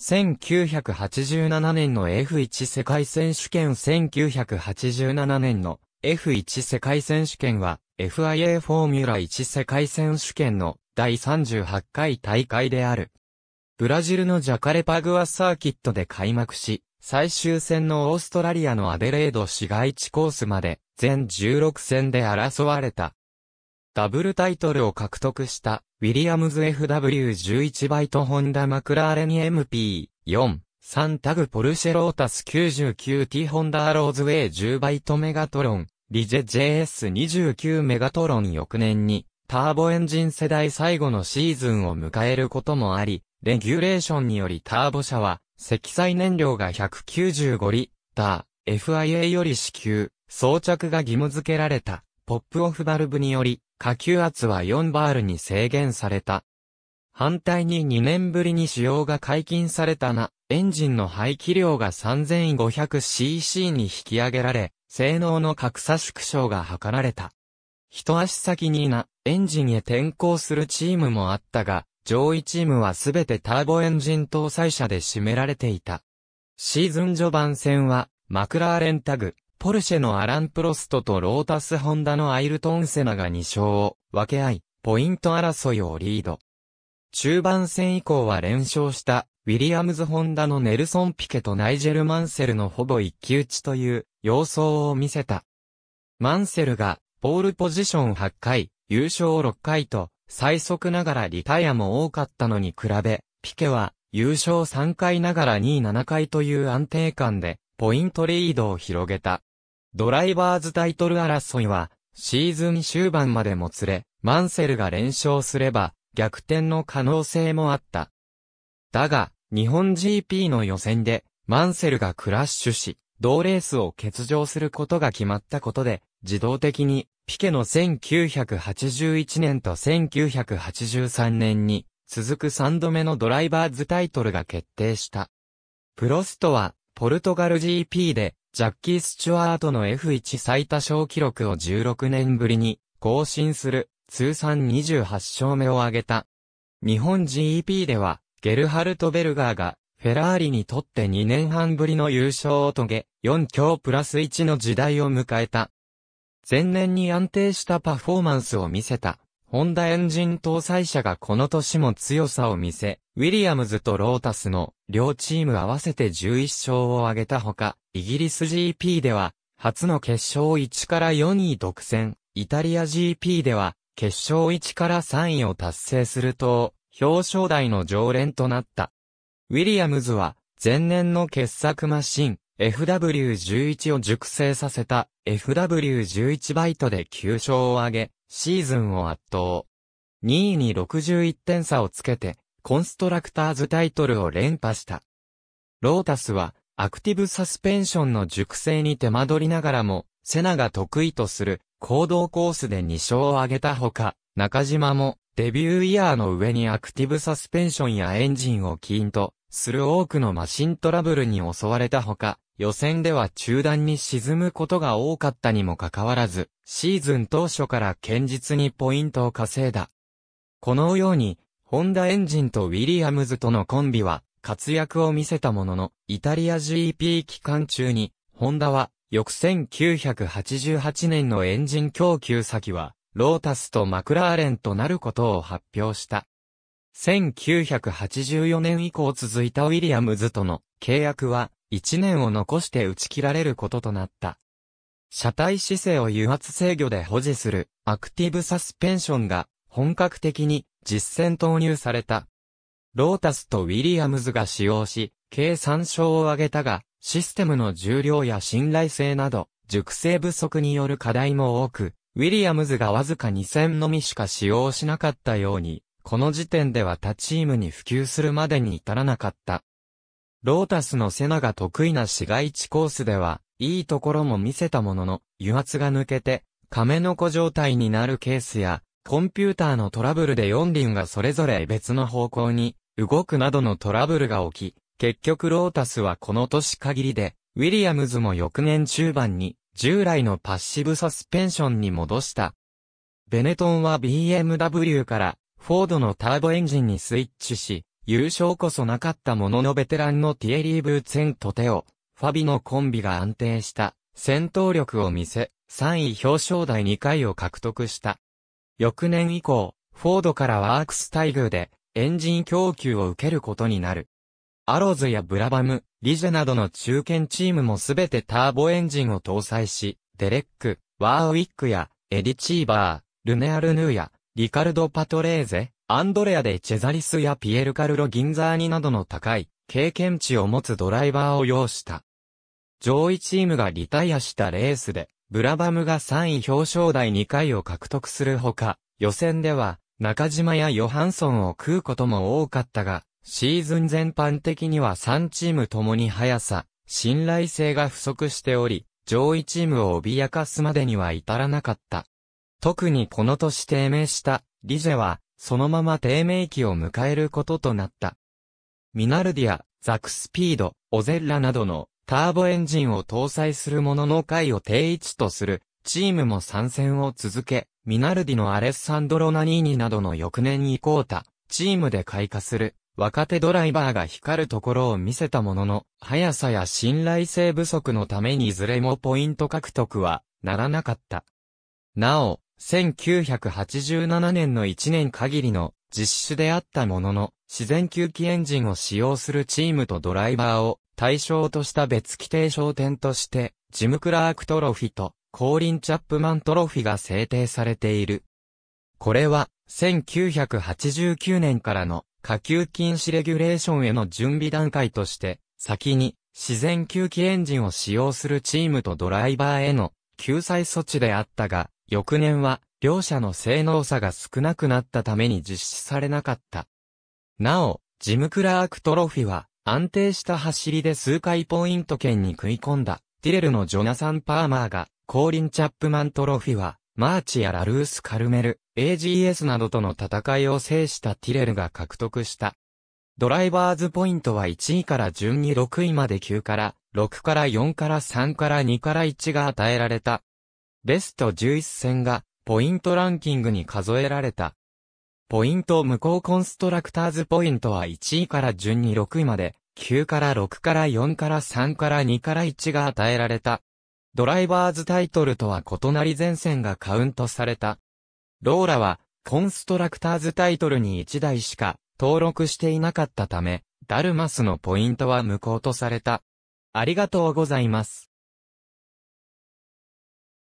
1987年の F1 世界選手権1987年の F1 世界選手権は FIA フォーミュラ1世界選手権の第38回大会である。ブラジルのジャカレパグアサーキットで開幕し、最終戦のオーストラリアのアデレード市街地コースまで全16戦で争われた。ダブルタイトルを獲得したウィリアムズ FW11 バイトホンダマクラーレニ MP4、3タグポルシェロータス 99T ホンダローズウェイ10バイトメガトロン、リジェ JS29 メガトロン翌年に、ターボエンジン世代最後のシーズンを迎えることもあり、レギュレーションによりターボ車は、積載燃料が195リッター、FIA より支給、装着が義務付けられた、ポップオフバルブにより、下級圧は4バールに制限された。反対に2年ぶりに使用が解禁されたな、エンジンの排気量が 3500cc に引き上げられ、性能の格差縮小が図られた。一足先にな、エンジンへ転向するチームもあったが、上位チームはすべてターボエンジン搭載車で占められていた。シーズン序盤戦は、マクラーレンタグ、ポルシェのアラン・プロストとロータス・ホンダのアイルトン・セナが2勝を分け合い、ポイント争いをリード。中盤戦以降は連勝したウィリアムズ・ホンダのネルソン・ピケとナイジェル・マンセルのほぼ一騎打ちという様相を見せた。マンセルがポールポジション8回、優勝6回と最速ながらリタイアも多かったのに比べ、ピケは優勝3回ながら2位7回という安定感でポイントリードを広げた。ドライバーズタイトル争いは、シーズン終盤までもつれ、マンセルが連勝すれば、逆転の可能性もあった。だが、日本 GP の予選で、マンセルがクラッシュし、同レースを欠場することが決まったことで、自動的に、ピケの1981年と1983年に、続く3度目のドライバーズタイトルが決定した。プロストは、ポルトガル GP で、ジャッキー・スチュアートの F1 最多勝記録を16年ぶりに更新する通算28勝目を挙げた。日本 GP では、ゲルハルト・ベルガーがフェラーリにとって2年半ぶりの優勝を遂げ、4強プラス1の時代を迎えた。前年に安定したパフォーマンスを見せた、ホンダエンジン搭載車がこの年も強さを見せ、ウィリアムズとロータスの両チーム合わせて11勝を挙げたほか、イギリス GP では、初の決勝1から4位独占、イタリア GP では、決勝1から3位を達成すると、表彰台の常連となった。ウィリアムズは、前年の傑作マシン、FW11 を熟成させた FW11 バイトで9勝を挙げ、シーズンを圧倒。2位に61点差をつけて、コンストラクターズタイトルを連覇した。ロータスは、アクティブサスペンションの熟成に手間取りながらも、セナが得意とする行動コースで2勝を挙げたほか、中島もデビューイヤーの上にアクティブサスペンションやエンジンをキーンとする多くのマシントラブルに襲われたほか、予選では中断に沈むことが多かったにもかかわらず、シーズン当初から堅実にポイントを稼いだ。このように、ホンダエンジンとウィリアムズとのコンビは活躍を見せたものの、イタリア GP 期間中に、ホンダは翌1988年のエンジン供給先は、ロータスとマクラーレンとなることを発表した。1984年以降続いたウィリアムズとの契約は1年を残して打ち切られることとなった。車体姿勢を油圧制御で保持するアクティブサスペンションが本格的に実戦投入された。ロータスとウィリアムズが使用し、計3勝を挙げたが、システムの重量や信頼性など、熟成不足による課題も多く、ウィリアムズがわずか2戦のみしか使用しなかったように、この時点では他チームに普及するまでに至らなかった。ロータスのセナが得意な市街地コースでは、いいところも見せたものの、油圧が抜けて、亀の子状態になるケースや、コンピューターのトラブルで4輪がそれぞれ別の方向に動くなどのトラブルが起き、結局ロータスはこの年限りで、ウィリアムズも翌年中盤に従来のパッシブサスペンションに戻した。ベネトンは BMW からフォードのターボエンジンにスイッチし、優勝こそなかったもののベテランのティエリー・ブーツェンとテオ、ファビのコンビが安定した戦闘力を見せ、3位表彰台2回を獲得した。翌年以降、フォードからワークス待遇で、エンジン供給を受けることになる。アローズやブラバム、リジェなどの中堅チームもすべてターボエンジンを搭載し、デレック、ワーウィックや、エディチーバー、ルネアルヌーや、リカルド・パトレーゼ、アンドレアでチェザリスやピエル・カルロ・ギンザーニなどの高い、経験値を持つドライバーを要した。上位チームがリタイアしたレースで、ブラバムが3位表彰台2回を獲得するほか、予選では、中島やヨハンソンを食うことも多かったが、シーズン全般的には3チームともに速さ、信頼性が不足しており、上位チームを脅かすまでには至らなかった。特にこの年低迷したリジェは、そのまま低迷期を迎えることとなった。ミナルディア、ザクスピード、オゼッラなどのターボエンジンを搭載するものの回を定位置とする、チームも参戦を続け、ミナルディのアレッサンドロ・ナニーニなどの翌年以降た、チームで開花する、若手ドライバーが光るところを見せたものの、速さや信頼性不足のためにいずれもポイント獲得は、ならなかった。なお、1987年の1年限りの実種であったものの、自然吸気エンジンを使用するチームとドライバーを対象とした別規定焦点として、ジム・クラークトロフィとコーリン・チャップマントロフィが制定されている。これは、1989年からの下級禁止レギュレーションへの準備段階として、先に自然吸気エンジンを使用するチームとドライバーへの救済措置であったが、翌年は両者の性能差が少なくなったために実施されなかった。なお、ジム・クラークトロフィは、安定した走りで数回ポイント圏に食い込んだ、ティレルのジョナサン・パーマーが、コーリン・チャップマントロフィは、マーチやラルース・カルメル、AGS などとの戦いを制したティレルが獲得した。ドライバーズポイントは1位から順に6位まで9から、6から4から3から2から1が与えられた。ベスト11戦がポイントランキングに数えられた。ポイント無効コンストラクターズポイントは1位から順に6位まで、9から6から4から3から2から1が与えられた。ドライバーズタイトルとは異なり前線がカウントされた。ローラは、コンストラクターズタイトルに1台しか登録していなかったため、ダルマスのポイントは無効とされた。ありがとうございます。